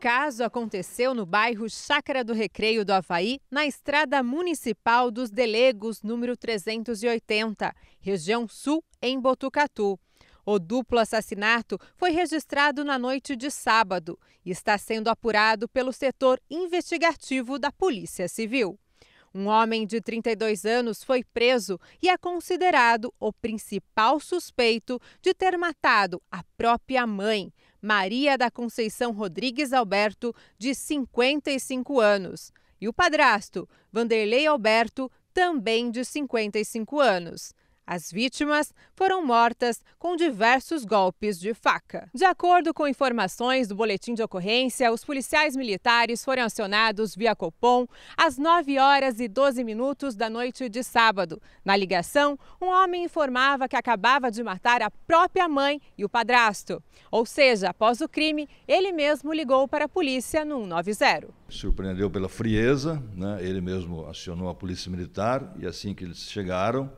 caso aconteceu no bairro Chácara do Recreio do Havaí, na estrada municipal dos Delegos, número 380, região sul, em Botucatu. O duplo assassinato foi registrado na noite de sábado e está sendo apurado pelo setor investigativo da Polícia Civil. Um homem de 32 anos foi preso e é considerado o principal suspeito de ter matado a própria mãe, Maria da Conceição Rodrigues Alberto, de 55 anos, e o padrasto, Vanderlei Alberto, também de 55 anos. As vítimas foram mortas com diversos golpes de faca. De acordo com informações do boletim de ocorrência, os policiais militares foram acionados via Copom às 9 horas e 12 minutos da noite de sábado. Na ligação, um homem informava que acabava de matar a própria mãe e o padrasto. Ou seja, após o crime, ele mesmo ligou para a polícia no 190. Surpreendeu pela frieza, né? ele mesmo acionou a polícia militar e assim que eles chegaram,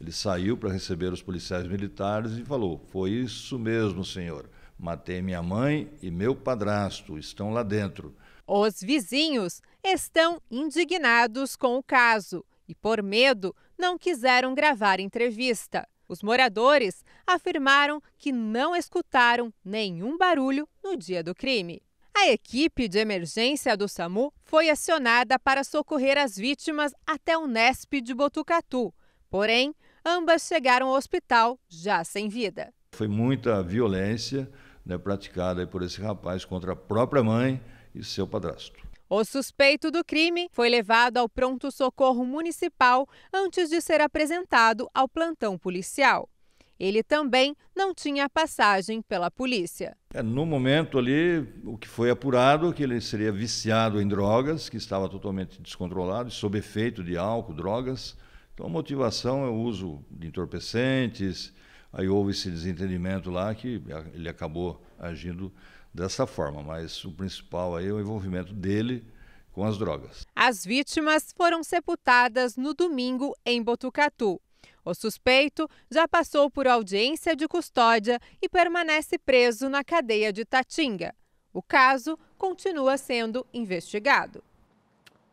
ele saiu para receber os policiais militares e falou: Foi isso mesmo, senhor. Matei minha mãe e meu padrasto, estão lá dentro. Os vizinhos estão indignados com o caso e, por medo, não quiseram gravar entrevista. Os moradores afirmaram que não escutaram nenhum barulho no dia do crime. A equipe de emergência do SAMU foi acionada para socorrer as vítimas até o Nesp de Botucatu. Porém, Ambas chegaram ao hospital já sem vida. Foi muita violência né, praticada por esse rapaz contra a própria mãe e seu padrasto. O suspeito do crime foi levado ao pronto-socorro municipal antes de ser apresentado ao plantão policial. Ele também não tinha passagem pela polícia. É, no momento ali, o que foi apurado é que ele seria viciado em drogas, que estava totalmente descontrolado, sob efeito de álcool, drogas, então, motivação é o uso de entorpecentes, aí houve esse desentendimento lá que ele acabou agindo dessa forma, mas o principal aí é o envolvimento dele com as drogas. As vítimas foram sepultadas no domingo em Botucatu. O suspeito já passou por audiência de custódia e permanece preso na cadeia de Tatinga. O caso continua sendo investigado.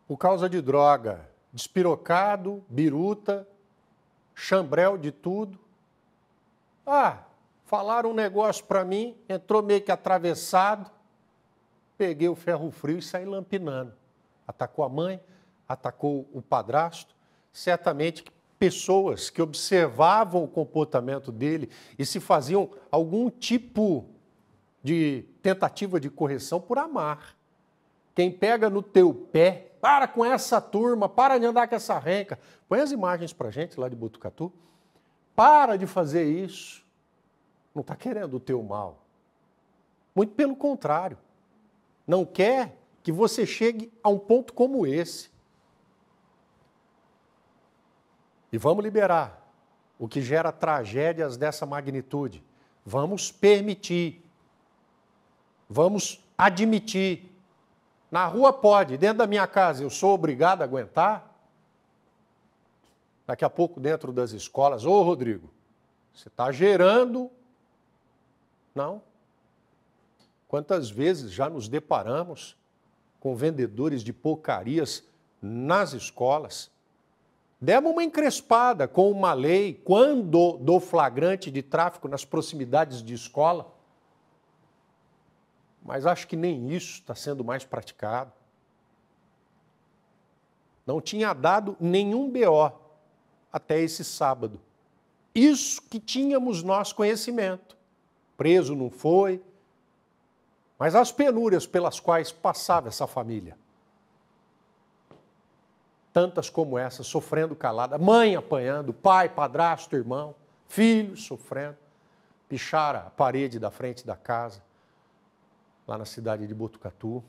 Por causa de droga, despirocado, biruta, chambréu de tudo. Ah, falaram um negócio para mim, entrou meio que atravessado, peguei o ferro frio e saí lampinando. Atacou a mãe, atacou o padrasto. Certamente pessoas que observavam o comportamento dele e se faziam algum tipo de tentativa de correção por amar. Quem pega no teu pé para com essa turma, para de andar com essa renca. Põe as imagens para gente lá de Botucatu. Para de fazer isso. Não está querendo o teu mal. Muito pelo contrário. Não quer que você chegue a um ponto como esse. E vamos liberar o que gera tragédias dessa magnitude. Vamos permitir. Vamos admitir na rua pode, dentro da minha casa eu sou obrigado a aguentar? Daqui a pouco, dentro das escolas, ô Rodrigo, você está gerando. Não. Quantas vezes já nos deparamos com vendedores de porcarias nas escolas? Demos uma encrespada com uma lei quando do flagrante de tráfico nas proximidades de escola. Mas acho que nem isso está sendo mais praticado. Não tinha dado nenhum BO até esse sábado. Isso que tínhamos nós conhecimento. Preso não foi, mas as penúrias pelas quais passava essa família. Tantas como essa, sofrendo calada, mãe apanhando, pai, padrasto, irmão, filho sofrendo, pichara a parede da frente da casa lá na cidade de Botucatu,